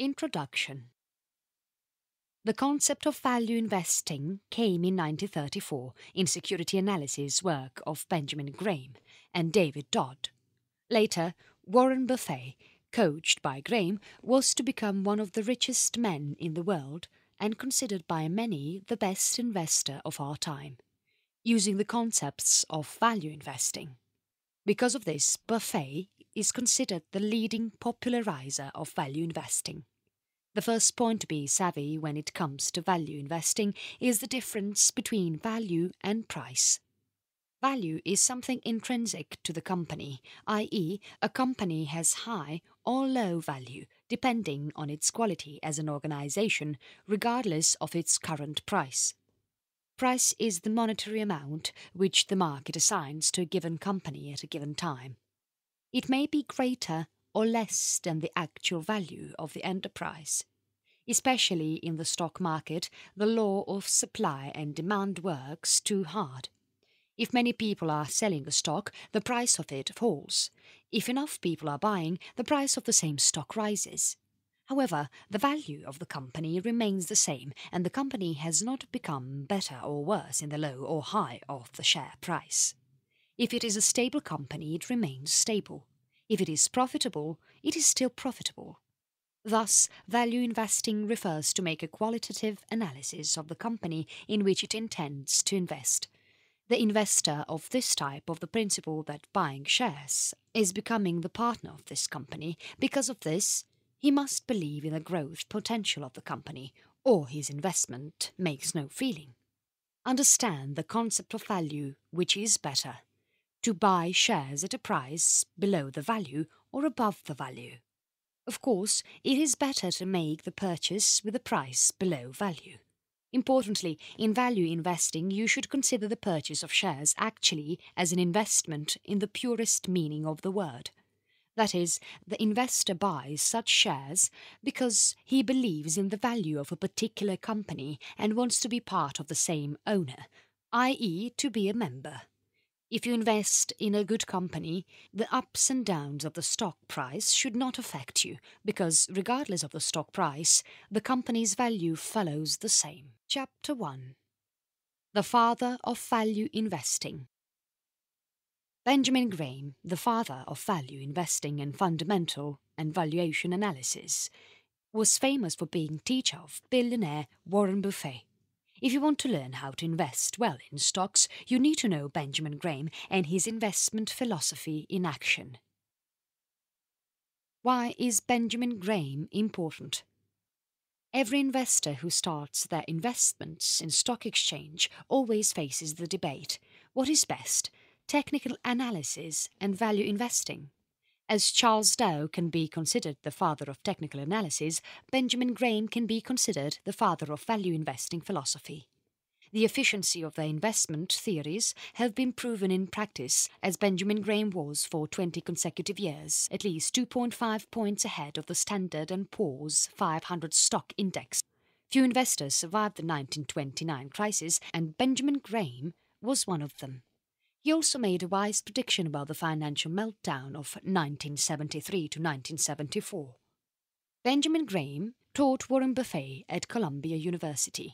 Introduction The concept of value investing came in 1934 in security analysis work of Benjamin Graham and David Dodd. Later, Warren Buffet, coached by Graham, was to become one of the richest men in the world and considered by many the best investor of our time, using the concepts of value investing. Because of this, Buffet is considered the leading popularizer of value investing. The first point to be savvy when it comes to value investing is the difference between value and price. Value is something intrinsic to the company, i.e., a company has high or low value depending on its quality as an organization, regardless of its current price. Price is the monetary amount which the market assigns to a given company at a given time. It may be greater or less than the actual value of the enterprise. Especially in the stock market, the law of supply and demand works too hard. If many people are selling a stock, the price of it falls. If enough people are buying, the price of the same stock rises. However, the value of the company remains the same, and the company has not become better or worse in the low or high of the share price. If it is a stable company, it remains stable. If it is profitable, it is still profitable. Thus, value investing refers to make a qualitative analysis of the company in which it intends to invest. The investor of this type of the principle that buying shares is becoming the partner of this company. Because of this, he must believe in the growth potential of the company, or his investment makes no feeling. Understand the concept of value, which is better to buy shares at a price below the value or above the value. Of course, it is better to make the purchase with a price below value. Importantly, in value investing, you should consider the purchase of shares actually as an investment in the purest meaning of the word. That is, the investor buys such shares because he believes in the value of a particular company and wants to be part of the same owner, i.e., to be a member. If you invest in a good company, the ups and downs of the stock price should not affect you, because regardless of the stock price, the company's value follows the same. Chapter 1 The Father of Value Investing Benjamin Graham, the father of value investing and fundamental and valuation analysis, was famous for being teacher of billionaire Warren Buffet. If you want to learn how to invest well in stocks, you need to know Benjamin Graham and his investment philosophy in action. Why is Benjamin Graham important? Every investor who starts their investments in stock exchange always faces the debate what is best, technical analysis and value investing? As Charles Dow can be considered the father of technical analysis, Benjamin Graham can be considered the father of value investing philosophy. The efficiency of their investment theories have been proven in practice, as Benjamin Graham was for 20 consecutive years, at least 2.5 points ahead of the Standard & Poor's 500 stock index. Few investors survived the 1929 crisis, and Benjamin Graham was one of them. He also made a wise prediction about the financial meltdown of 1973 to 1974. Benjamin Graham taught Warren Buffet at Columbia University.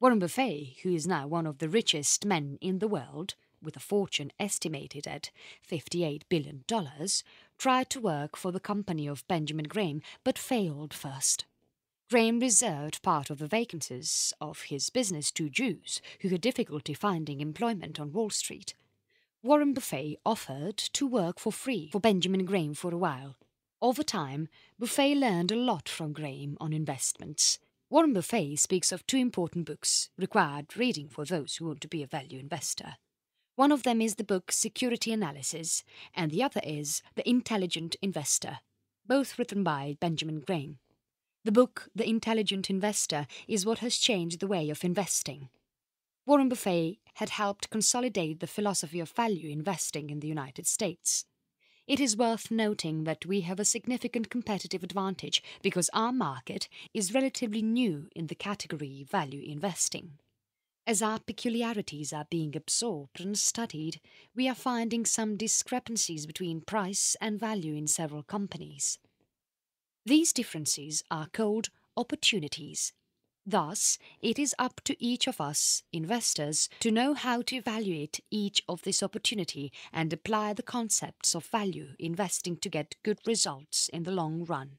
Warren Buffet, who is now one of the richest men in the world, with a fortune estimated at $58 billion, tried to work for the company of Benjamin Graham but failed first. Graham reserved part of the vacancies of his business to Jews who had difficulty finding employment on Wall Street, Warren Buffet offered to work for free for Benjamin Graham for a while. Over time, Buffet learned a lot from Graham on investments. Warren Buffet speaks of two important books required reading for those who want to be a value investor. One of them is the book Security Analysis, and the other is The Intelligent Investor, both written by Benjamin Graham. The book The Intelligent Investor is what has changed the way of investing. Warren Buffet had helped consolidate the philosophy of value investing in the United States. It is worth noting that we have a significant competitive advantage because our market is relatively new in the category value investing. As our peculiarities are being absorbed and studied, we are finding some discrepancies between price and value in several companies. These differences are called opportunities Thus, it is up to each of us, investors, to know how to evaluate each of this opportunity and apply the concepts of value investing to get good results in the long run.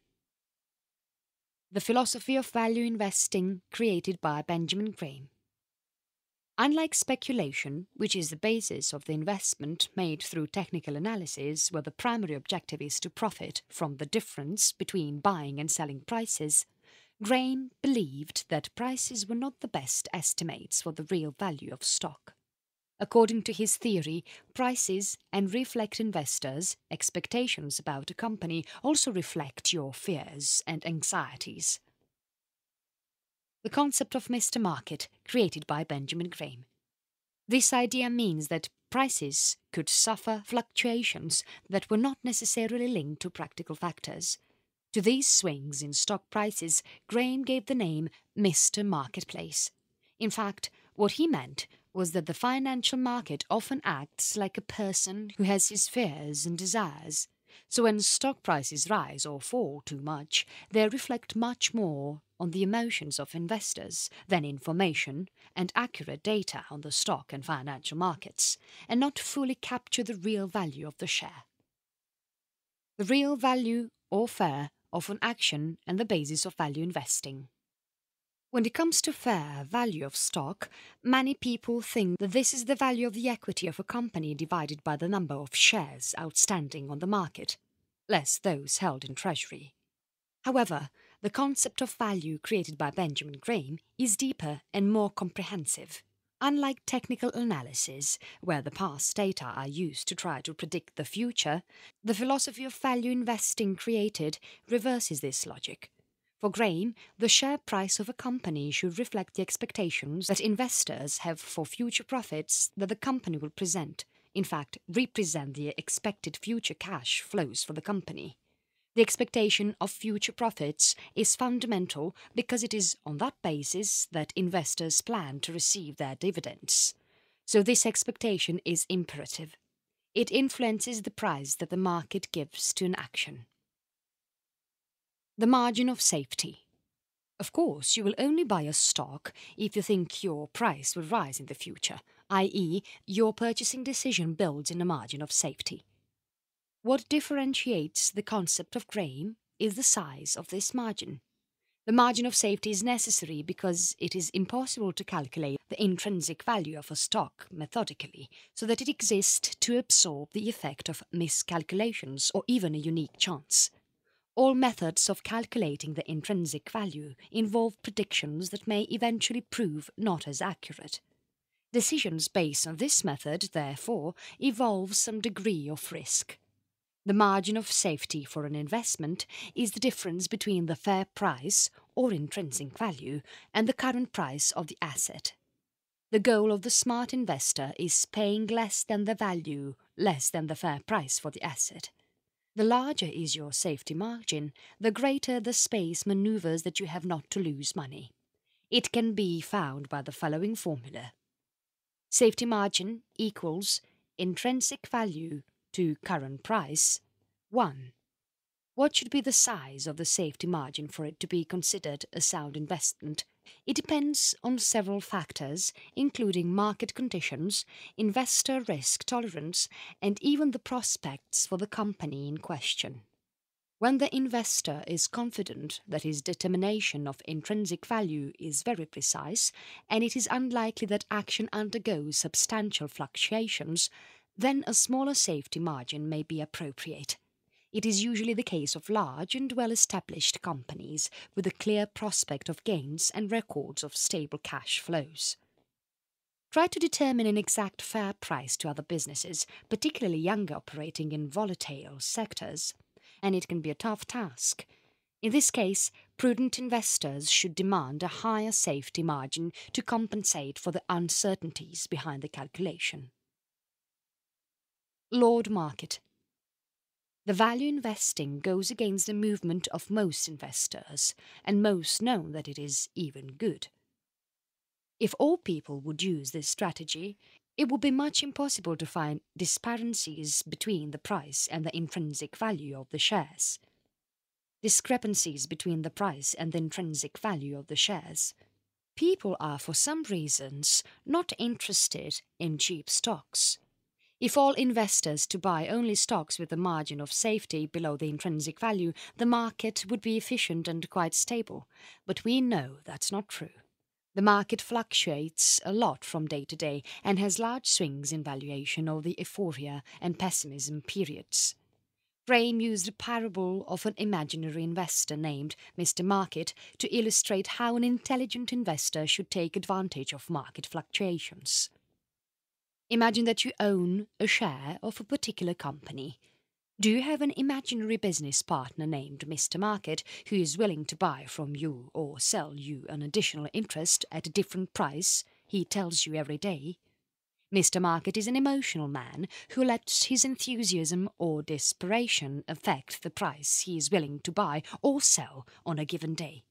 The philosophy of value investing created by Benjamin Graham. Unlike speculation, which is the basis of the investment made through technical analysis, where the primary objective is to profit from the difference between buying and selling prices, Grain believed that prices were not the best estimates for the real value of stock. According to his theory, prices and reflect investors' expectations about a company also reflect your fears and anxieties. The concept of Mr. Market, created by Benjamin Graham. This idea means that prices could suffer fluctuations that were not necessarily linked to practical factors to these swings in stock prices, Graham gave the name Mr. Marketplace. In fact, what he meant was that the financial market often acts like a person who has his fears and desires. So when stock prices rise or fall too much, they reflect much more on the emotions of investors than information and accurate data on the stock and financial markets, and not fully capture the real value of the share. The real value or fair of an action and the basis of value investing. When it comes to fair value of stock, many people think that this is the value of the equity of a company divided by the number of shares outstanding on the market, less those held in treasury. However, the concept of value created by Benjamin Graham is deeper and more comprehensive. Unlike technical analysis, where the past data are used to try to predict the future, the philosophy of value investing created reverses this logic. For grain, the share price of a company should reflect the expectations that investors have for future profits that the company will present, in fact, represent the expected future cash flows for the company. The expectation of future profits is fundamental because it is on that basis that investors plan to receive their dividends. So this expectation is imperative. It influences the price that the market gives to an action. The margin of safety. Of course, you will only buy a stock if you think your price will rise in the future, i.e., your purchasing decision builds in a margin of safety. What differentiates the concept of grain is the size of this margin. The margin of safety is necessary because it is impossible to calculate the intrinsic value of a stock methodically so that it exists to absorb the effect of miscalculations or even a unique chance. All methods of calculating the intrinsic value involve predictions that may eventually prove not as accurate. Decisions based on this method, therefore, involve some degree of risk. The margin of safety for an investment is the difference between the fair price or intrinsic value and the current price of the asset. The goal of the smart investor is paying less than the value, less than the fair price for the asset. The larger is your safety margin, the greater the space manoeuvres that you have not to lose money. It can be found by the following formula. Safety margin equals intrinsic value to current price. 1. What should be the size of the safety margin for it to be considered a sound investment? It depends on several factors, including market conditions, investor risk tolerance, and even the prospects for the company in question. When the investor is confident that his determination of intrinsic value is very precise, and it is unlikely that action undergoes substantial fluctuations, then a smaller safety margin may be appropriate. It is usually the case of large and well-established companies with a clear prospect of gains and records of stable cash flows. Try to determine an exact fair price to other businesses, particularly younger operating in volatile sectors, and it can be a tough task. In this case, prudent investors should demand a higher safety margin to compensate for the uncertainties behind the calculation. Lord Market. The value investing goes against the movement of most investors, and most know that it is even good. If all people would use this strategy, it would be much impossible to find disparities between the price and the intrinsic value of the shares. Discrepancies between the price and the intrinsic value of the shares. People are, for some reasons, not interested in cheap stocks. If all investors to buy only stocks with a margin of safety below the intrinsic value, the market would be efficient and quite stable. But we know that's not true. The market fluctuates a lot from day to day and has large swings in valuation over the euphoria and pessimism periods. Graham used a parable of an imaginary investor named Mr. Market to illustrate how an intelligent investor should take advantage of market fluctuations. Imagine that you own a share of a particular company. Do you have an imaginary business partner named Mr. Market who is willing to buy from you or sell you an additional interest at a different price he tells you every day? Mr. Market is an emotional man who lets his enthusiasm or desperation affect the price he is willing to buy or sell on a given day.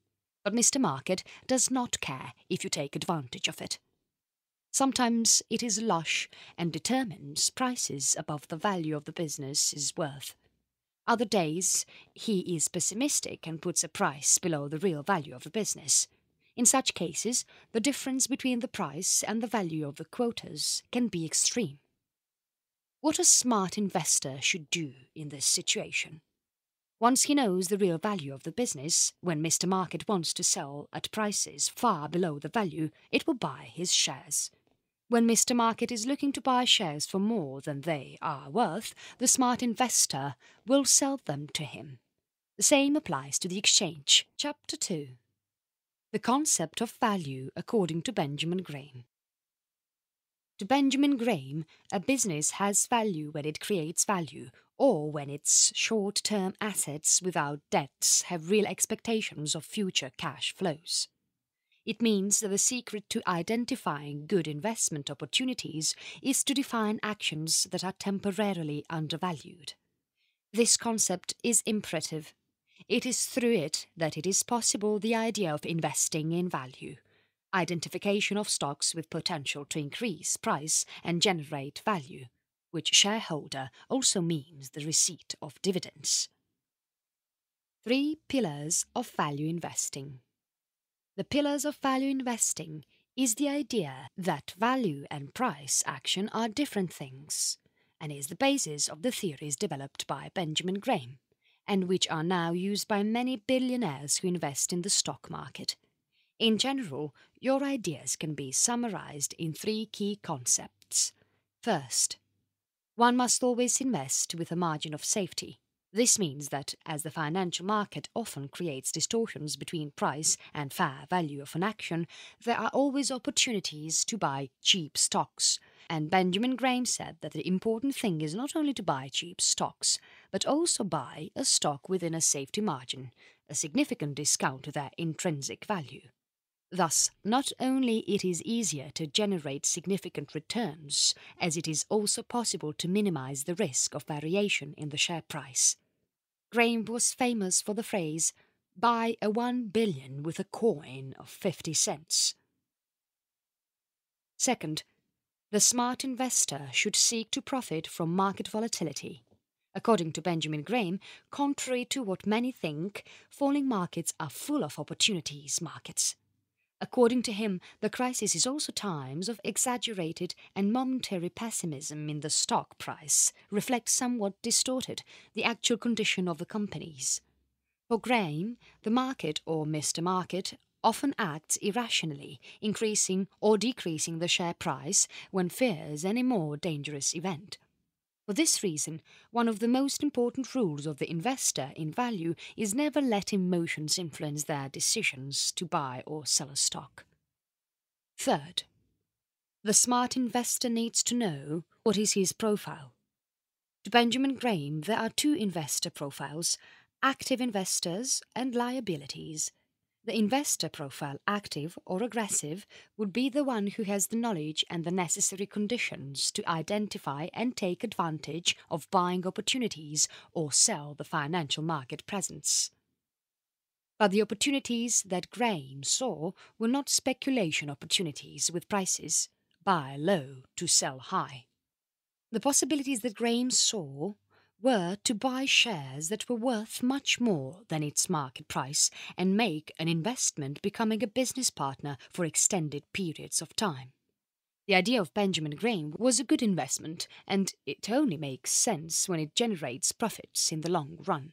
But Mr. Market does not care if you take advantage of it. Sometimes it is lush and determines prices above the value of the business is worth. Other days, he is pessimistic and puts a price below the real value of the business. In such cases, the difference between the price and the value of the quotas can be extreme. What a smart investor should do in this situation. Once he knows the real value of the business, when Mr. Market wants to sell at prices far below the value, it will buy his shares. When Mr. Market is looking to buy shares for more than they are worth, the smart investor will sell them to him. The same applies to the exchange. Chapter 2 The Concept of Value according to Benjamin Graham. To Benjamin Graham, a business has value when it creates value, or when its short term assets without debts have real expectations of future cash flows. It means that the secret to identifying good investment opportunities is to define actions that are temporarily undervalued. This concept is imperative. It is through it that it is possible the idea of investing in value, identification of stocks with potential to increase price and generate value, which shareholder also means the receipt of dividends. Three pillars of value investing. The pillars of value investing is the idea that value and price action are different things and is the basis of the theories developed by Benjamin Graham and which are now used by many billionaires who invest in the stock market. In general, your ideas can be summarized in three key concepts. First, one must always invest with a margin of safety. This means that as the financial market often creates distortions between price and fair value of an action, there are always opportunities to buy cheap stocks. And Benjamin Graham said that the important thing is not only to buy cheap stocks, but also buy a stock within a safety margin, a significant discount to their intrinsic value. Thus, not only it is easier to generate significant returns, as it is also possible to minimize the risk of variation in the share price. Graham was famous for the phrase, buy a 1 billion with a coin of 50 cents. Second, the smart investor should seek to profit from market volatility. According to Benjamin Graham, contrary to what many think, falling markets are full of opportunities markets. According to him, the crisis is also times of exaggerated and momentary pessimism in the stock price reflects somewhat distorted the actual condition of the companies. For grain, the market or Mr. Market often acts irrationally, increasing or decreasing the share price when fears any more dangerous event. For this reason, one of the most important rules of the investor in value is never let emotions influence their decisions to buy or sell a stock. Third, the smart investor needs to know what is his profile. To Benjamin Graham, there are two investor profiles active investors and liabilities. The investor profile, active or aggressive, would be the one who has the knowledge and the necessary conditions to identify and take advantage of buying opportunities or sell the financial market presence. But the opportunities that Graham saw were not speculation opportunities with prices buy low to sell high. The possibilities that Graham saw were to buy shares that were worth much more than its market price and make an investment becoming a business partner for extended periods of time. The idea of Benjamin Graham was a good investment, and it only makes sense when it generates profits in the long run.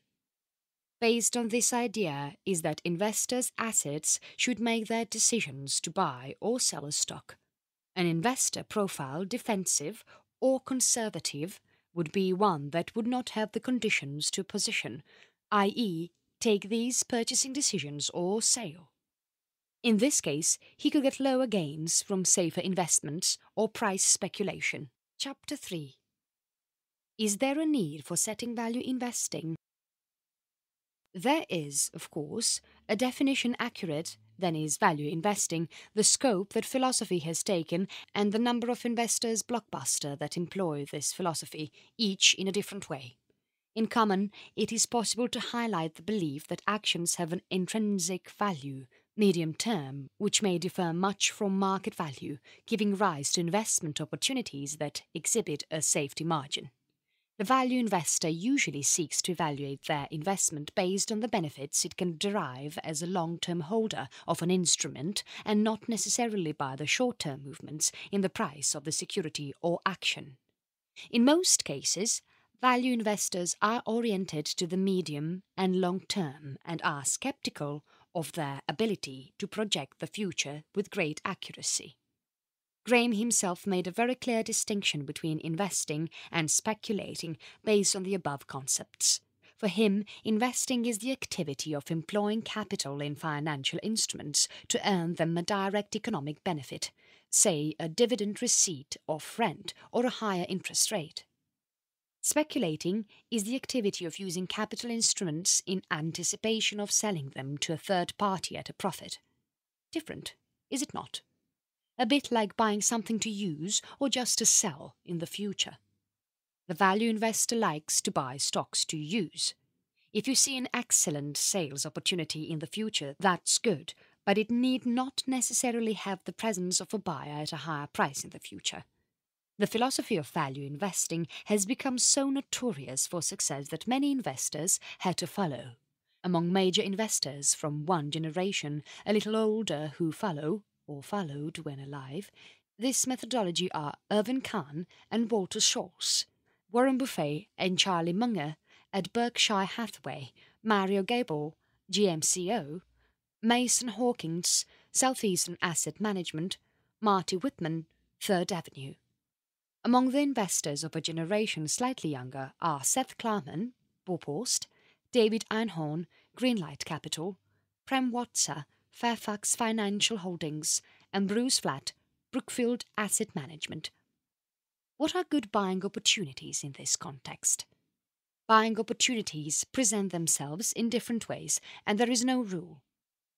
Based on this idea is that investors' assets should make their decisions to buy or sell a stock. An investor profile defensive or conservative would be one that would not have the conditions to position, i.e., take these purchasing decisions or sale. In this case, he could get lower gains from safer investments or price speculation. Chapter 3 Is there a need for setting value investing? There is, of course, a definition accurate then is value investing, the scope that philosophy has taken, and the number of investors blockbuster that employ this philosophy, each in a different way. In common, it is possible to highlight the belief that actions have an intrinsic value, medium term, which may differ much from market value, giving rise to investment opportunities that exhibit a safety margin. The value investor usually seeks to evaluate their investment based on the benefits it can derive as a long term holder of an instrument and not necessarily by the short term movements in the price of the security or action. In most cases, value investors are oriented to the medium and long term and are skeptical of their ability to project the future with great accuracy. Graham himself made a very clear distinction between investing and speculating based on the above concepts. For him, investing is the activity of employing capital in financial instruments to earn them a direct economic benefit, say a dividend receipt of rent or a higher interest rate. Speculating is the activity of using capital instruments in anticipation of selling them to a third party at a profit. Different, is it not? a bit like buying something to use or just to sell in the future. The value investor likes to buy stocks to use. If you see an excellent sales opportunity in the future, that's good, but it need not necessarily have the presence of a buyer at a higher price in the future. The philosophy of value investing has become so notorious for success that many investors had to follow. Among major investors from one generation, a little older, who follow or followed when alive, this methodology are Irvin Kahn and Walter Schultz, Warren Buffet and Charlie Munger at Berkshire Hathaway, Mario Gable, GMCO, Mason Hawkins, Southeastern Asset Management, Marty Whitman, Third Avenue. Among the investors of a generation slightly younger are Seth Klarman, Bopost, David Einhorn, Greenlight Capital, Prem Watsa, Fairfax Financial Holdings, and Bruce Flat, Brookfield Asset Management. What are good buying opportunities in this context? Buying opportunities present themselves in different ways, and there is no rule.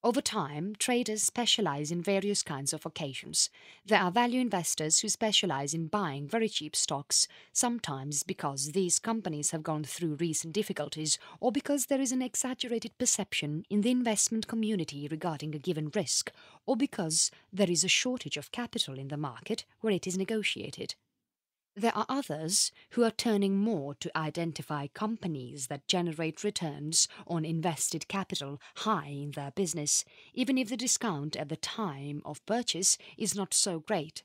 Over time, traders specialize in various kinds of occasions. There are value investors who specialize in buying very cheap stocks, sometimes because these companies have gone through recent difficulties or because there is an exaggerated perception in the investment community regarding a given risk, or because there is a shortage of capital in the market where it is negotiated. There are others who are turning more to identify companies that generate returns on invested capital high in their business, even if the discount at the time of purchase is not so great.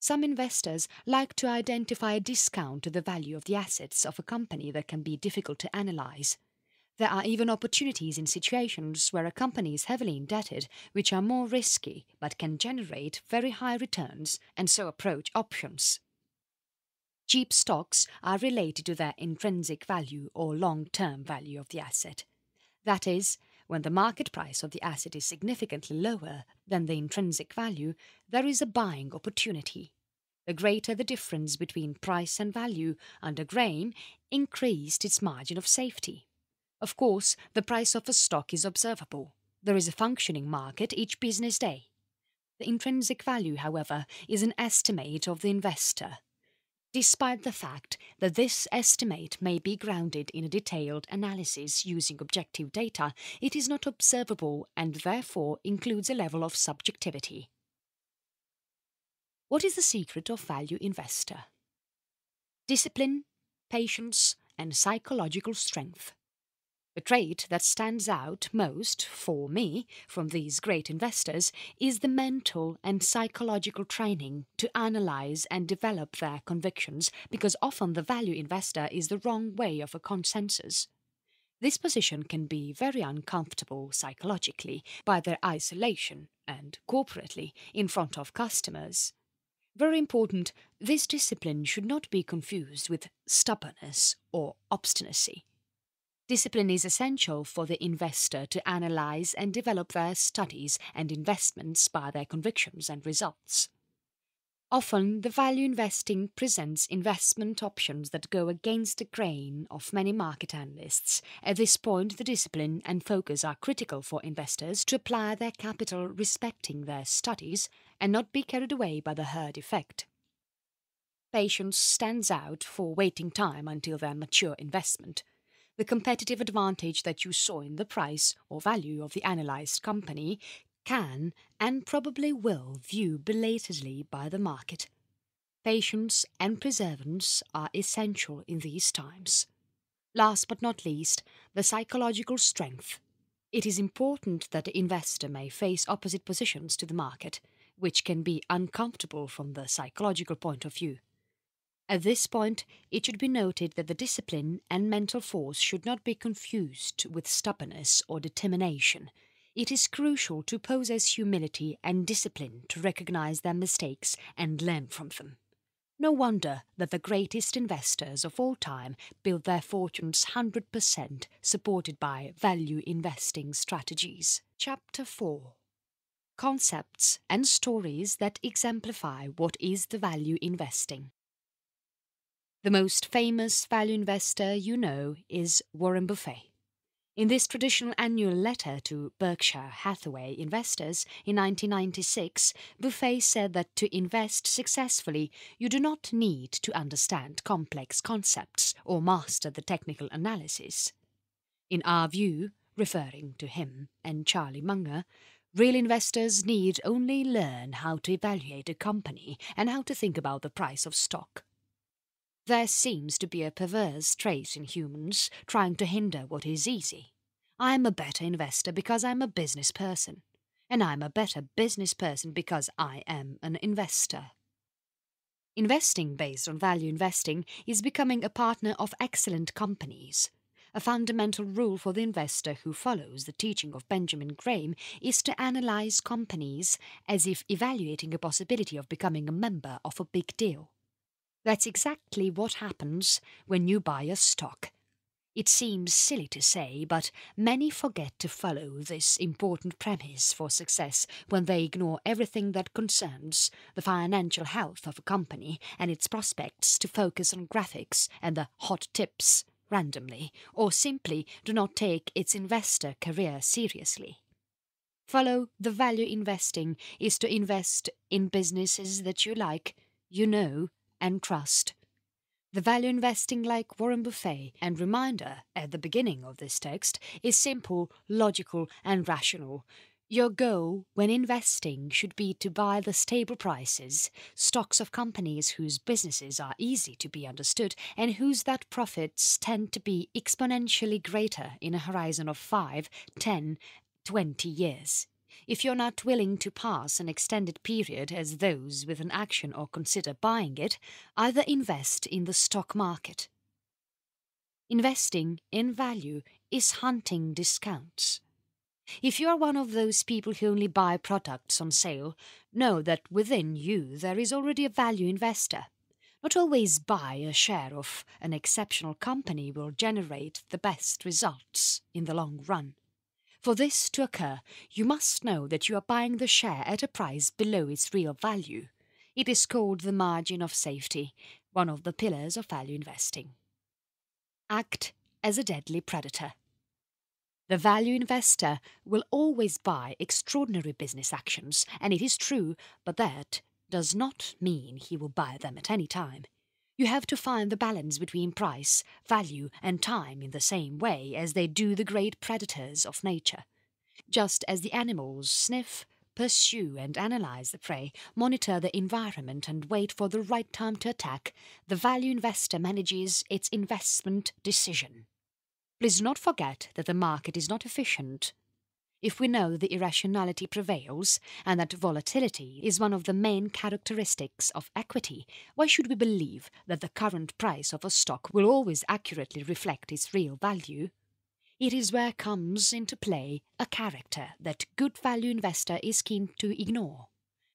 Some investors like to identify a discount to the value of the assets of a company that can be difficult to analyze. There are even opportunities in situations where a company is heavily indebted, which are more risky but can generate very high returns, and so approach options. Cheap stocks are related to their intrinsic value or long term value of the asset. That is, when the market price of the asset is significantly lower than the intrinsic value, there is a buying opportunity. The greater the difference between price and value under grain increased its margin of safety. Of course, the price of a stock is observable. There is a functioning market each business day. The intrinsic value, however, is an estimate of the investor despite the fact that this estimate may be grounded in a detailed analysis using objective data, it is not observable and therefore includes a level of subjectivity. What is the secret of value investor? Discipline, patience, and psychological strength. The trait that stands out most for me from these great investors is the mental and psychological training to analyze and develop their convictions because often the value investor is the wrong way of a consensus. This position can be very uncomfortable psychologically by their isolation and corporately in front of customers. Very important, this discipline should not be confused with stubbornness or obstinacy. Discipline is essential for the investor to analyze and develop their studies and investments by their convictions and results. Often, the value investing presents investment options that go against the grain of many market analysts. At this point, the discipline and focus are critical for investors to apply their capital respecting their studies and not be carried away by the herd effect. Patience stands out for waiting time until their mature investment the competitive advantage that you saw in the price or value of the analysed company can and probably will view belatedly by the market. Patience and perseverance are essential in these times. Last but not least, the psychological strength. It is important that the investor may face opposite positions to the market, which can be uncomfortable from the psychological point of view. At this point, it should be noted that the discipline and mental force should not be confused with stubbornness or determination. It is crucial to possess humility and discipline to recognize their mistakes and learn from them. No wonder that the greatest investors of all time built their fortunes 100% supported by value investing strategies. Chapter 4 Concepts and stories that exemplify what is the value investing. The most famous value investor you know is Warren Buffett. In this traditional annual letter to Berkshire Hathaway investors in 1996, Buffet said that to invest successfully, you do not need to understand complex concepts or master the technical analysis. In our view, referring to him and Charlie Munger, real investors need only learn how to evaluate a company and how to think about the price of stock there seems to be a perverse trait in humans trying to hinder what is easy. I am a better investor because I am a business person, and I am a better business person because I am an investor. Investing based on value investing is becoming a partner of excellent companies. A fundamental rule for the investor who follows the teaching of Benjamin Graham is to analyze companies as if evaluating a possibility of becoming a member of a big deal. That's exactly what happens when you buy a stock. It seems silly to say, but many forget to follow this important premise for success when they ignore everything that concerns the financial health of a company and its prospects to focus on graphics and the hot tips randomly, or simply do not take its investor career seriously. Follow the value investing is to invest in businesses that you like, you know, and trust. The value investing like Warren Buffet and reminder at the beginning of this text is simple, logical, and rational. Your goal when investing should be to buy the stable prices, stocks of companies whose businesses are easy to be understood and whose that profits tend to be exponentially greater in a horizon of 5, 10, 20 years if you're not willing to pass an extended period as those with an action or consider buying it, either invest in the stock market. Investing in value is hunting discounts. If you are one of those people who only buy products on sale, know that within you there is already a value investor. Not always buy a share of an exceptional company will generate the best results in the long run. For this to occur, you must know that you are buying the share at a price below its real value. It is called the margin of safety, one of the pillars of value investing. Act as a deadly predator. The value investor will always buy extraordinary business actions, and it is true, but that does not mean he will buy them at any time. You have to find the balance between price, value, and time in the same way as they do the great predators of nature. Just as the animals sniff, pursue and analyze the prey, monitor the environment and wait for the right time to attack, the value investor manages its investment decision. Please not forget that the market is not efficient if we know that irrationality prevails and that volatility is one of the main characteristics of equity, why should we believe that the current price of a stock will always accurately reflect its real value? It is where comes into play a character that good value investor is keen to ignore.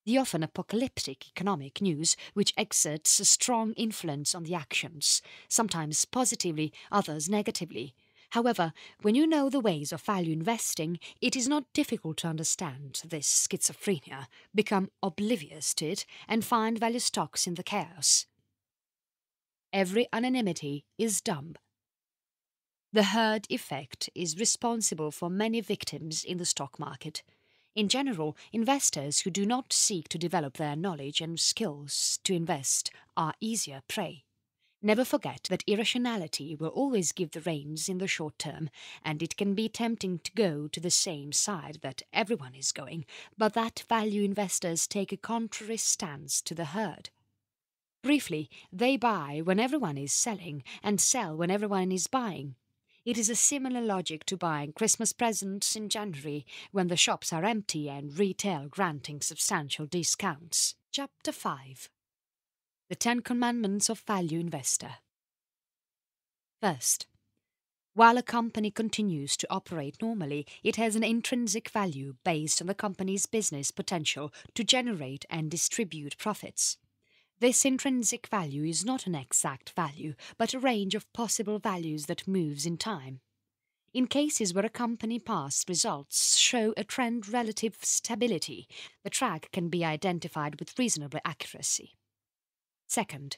The often apocalyptic economic news which exerts a strong influence on the actions, sometimes positively, others negatively, However, when you know the ways of value investing, it is not difficult to understand this schizophrenia, become oblivious to it, and find value stocks in the chaos. Every anonymity is dumb. The herd effect is responsible for many victims in the stock market. In general, investors who do not seek to develop their knowledge and skills to invest are easier prey. Never forget that irrationality will always give the reins in the short term, and it can be tempting to go to the same side that everyone is going, but that value investors take a contrary stance to the herd. Briefly, they buy when everyone is selling and sell when everyone is buying. It is a similar logic to buying Christmas presents in January when the shops are empty and retail granting substantial discounts. Chapter 5 the Ten Commandments of Value Investor. First, while a company continues to operate normally, it has an intrinsic value based on the company's business potential to generate and distribute profits. This intrinsic value is not an exact value, but a range of possible values that moves in time. In cases where a company's past results show a trend relative stability, the track can be identified with reasonable accuracy. Second,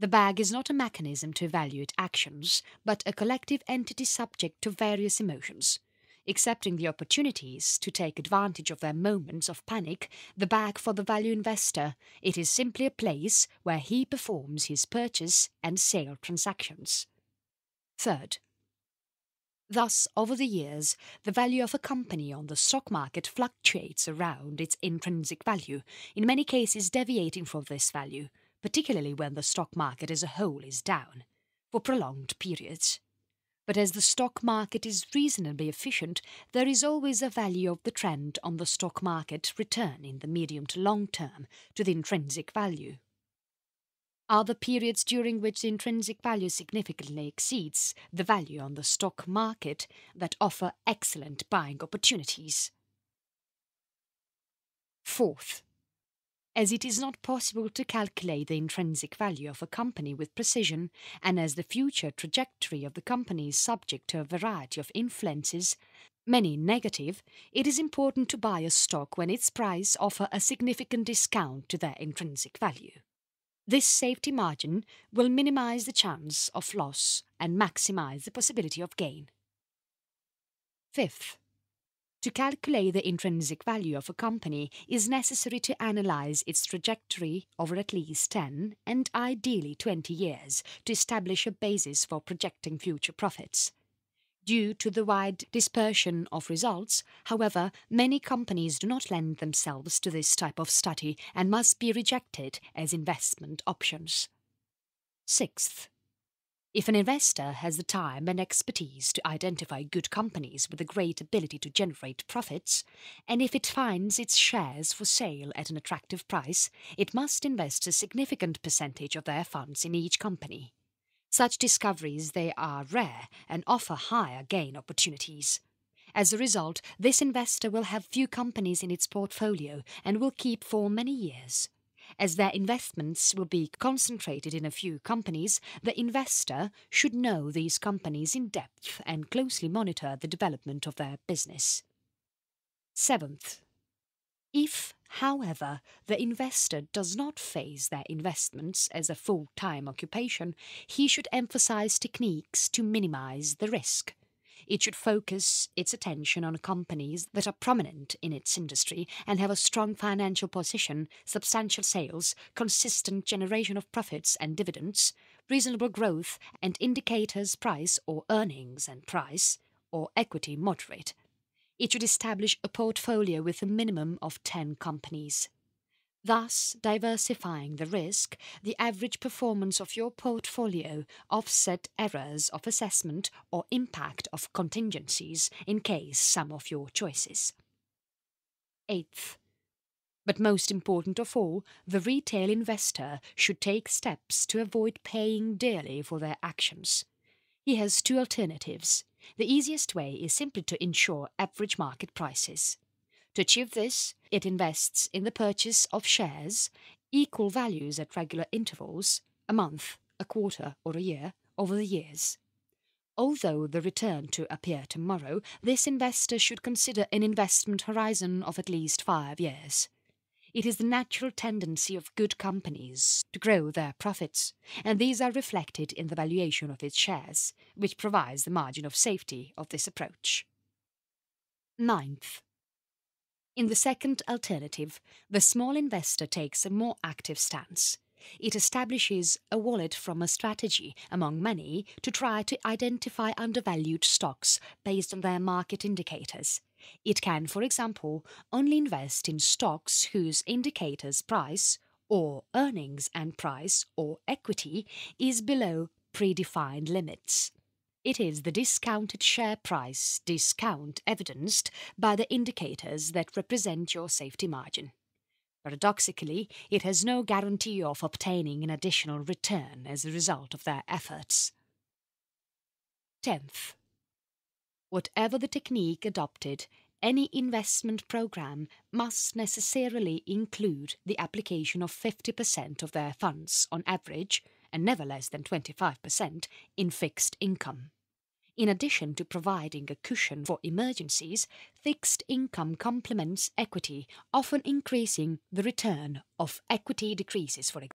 the bag is not a mechanism to evaluate actions, but a collective entity subject to various emotions. Accepting the opportunities to take advantage of their moments of panic, the bag for the value investor, it is simply a place where he performs his purchase and sale transactions. Third, Thus, over the years, the value of a company on the stock market fluctuates around its intrinsic value, in many cases deviating from this value particularly when the stock market as a whole is down, for prolonged periods. But as the stock market is reasonably efficient, there is always a value of the trend on the stock market return in the medium to long term to the intrinsic value. Are the periods during which the intrinsic value significantly exceeds the value on the stock market that offer excellent buying opportunities. Fourth, as it is not possible to calculate the intrinsic value of a company with precision, and as the future trajectory of the company is subject to a variety of influences, many negative, it is important to buy a stock when its price offer a significant discount to their intrinsic value. This safety margin will minimize the chance of loss and maximize the possibility of gain. Fifth, to calculate the intrinsic value of a company is necessary to analyze its trajectory over at least 10 and ideally 20 years to establish a basis for projecting future profits. Due to the wide dispersion of results, however, many companies do not lend themselves to this type of study and must be rejected as investment options. Sixth, if an investor has the time and expertise to identify good companies with a great ability to generate profits, and if it finds its shares for sale at an attractive price, it must invest a significant percentage of their funds in each company. Such discoveries they are rare and offer higher gain opportunities. As a result, this investor will have few companies in its portfolio and will keep for many years as their investments will be concentrated in a few companies, the investor should know these companies in depth and closely monitor the development of their business. Seventh, if, however, the investor does not face their investments as a full time occupation, he should emphasize techniques to minimize the risk. It should focus its attention on companies that are prominent in its industry and have a strong financial position, substantial sales, consistent generation of profits and dividends, reasonable growth, and indicators price or earnings and price, or equity moderate. It should establish a portfolio with a minimum of 10 companies thus diversifying the risk, the average performance of your portfolio offset errors of assessment or impact of contingencies in case some of your choices. Eighth, but most important of all, the retail investor should take steps to avoid paying dearly for their actions. He has two alternatives. The easiest way is simply to ensure average market prices. To achieve this, it invests in the purchase of shares equal values at regular intervals, a month, a quarter or a year, over the years. Although the return to appear tomorrow, this investor should consider an investment horizon of at least five years. It is the natural tendency of good companies to grow their profits, and these are reflected in the valuation of its shares, which provides the margin of safety of this approach. Ninth, in the second alternative, the small investor takes a more active stance. It establishes a wallet from a strategy among many to try to identify undervalued stocks based on their market indicators. It can, for example, only invest in stocks whose indicators price or earnings and price or equity is below predefined limits. It is the discounted share price, discount evidenced by the indicators that represent your safety margin. Paradoxically, it has no guarantee of obtaining an additional return as a result of their efforts. 10th. Whatever the technique adopted, any investment program must necessarily include the application of 50% of their funds, on average, and never less than 25%, in fixed income. In addition to providing a cushion for emergencies, fixed income complements equity, often increasing the return of equity decreases, for example.